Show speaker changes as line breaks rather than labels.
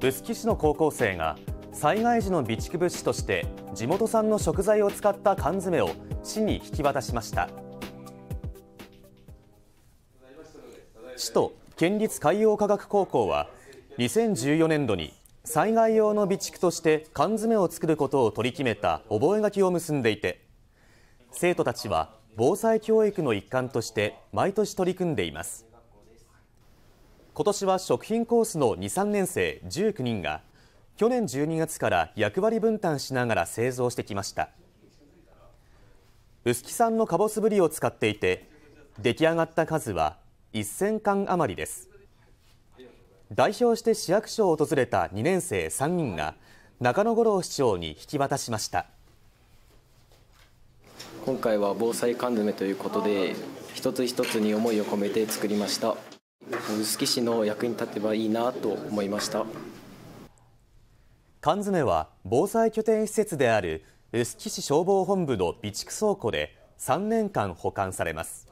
臼杵市の高校生が災害時の備蓄物資として地元産の食材を使った缶詰を市に引き渡しました市と県立海洋科学高校は2014年度に災害用の備蓄として缶詰を作ることを取り決めた覚書を結んでいて生徒たちは防災教育の一環として毎年取り組んでいます今年は食品コースの2、3年生19人が、去年12月から役割分担しながら製造してきました。臼杵産のかぼすぶりを使っていて、出来上がった数は1000缶余りです。代表して市役所を訪れた2年生3人が、中野五郎市長に引き渡しました。
今回は防災缶詰ということで一つ一つに思いを込めて作りました臼杵市の役に立てばいいなと思いました缶詰は防災拠点施設であ
る臼杵市消防本部の備蓄倉庫で3年間保管されます